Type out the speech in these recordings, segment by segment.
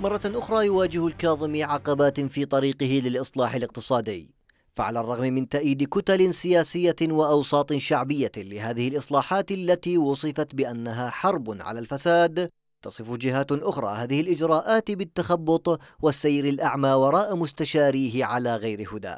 مرة أخرى يواجه الكاظمي عقبات في طريقه للإصلاح الاقتصادي فعلى الرغم من تأييد كتل سياسية وأوساط شعبية لهذه الإصلاحات التي وصفت بأنها حرب على الفساد تصف جهات أخرى هذه الإجراءات بالتخبط والسير الأعمى وراء مستشاريه على غير هدى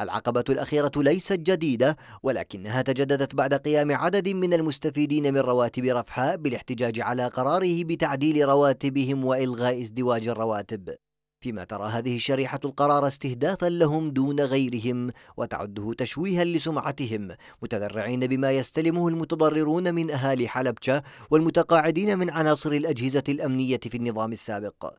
العقبة الأخيرة ليست جديدة ولكنها تجددت بعد قيام عدد من المستفيدين من رواتب رفحاء بالاحتجاج على قراره بتعديل رواتبهم وإلغاء ازدواج الرواتب فيما ترى هذه الشريحة القرار استهدافا لهم دون غيرهم وتعده تشويها لسمعتهم متذرعين بما يستلمه المتضررون من أهالي حلبشة والمتقاعدين من عناصر الأجهزة الأمنية في النظام السابق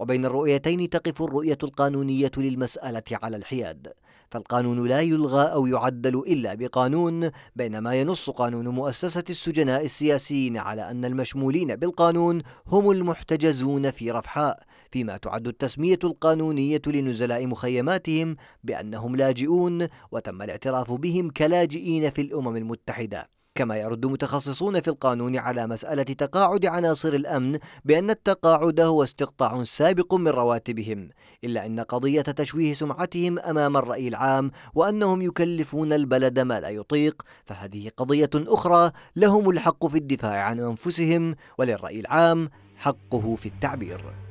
وبين الرؤيتين تقف الرؤية القانونية للمسألة على الحياد، فالقانون لا يلغى أو يعدل إلا بقانون، بينما ينص قانون مؤسسة السجناء السياسيين على أن المشمولين بالقانون هم المحتجزون في رفحاء، فيما تعد التسمية القانونية لنزلاء مخيماتهم بأنهم لاجئون، وتم الاعتراف بهم كلاجئين في الأمم المتحدة. كما يرد متخصصون في القانون على مسألة تقاعد عناصر الأمن بأن التقاعد هو استقطاع سابق من رواتبهم إلا أن قضية تشويه سمعتهم أمام الرأي العام وأنهم يكلفون البلد ما لا يطيق فهذه قضية أخرى لهم الحق في الدفاع عن أنفسهم وللرأي العام حقه في التعبير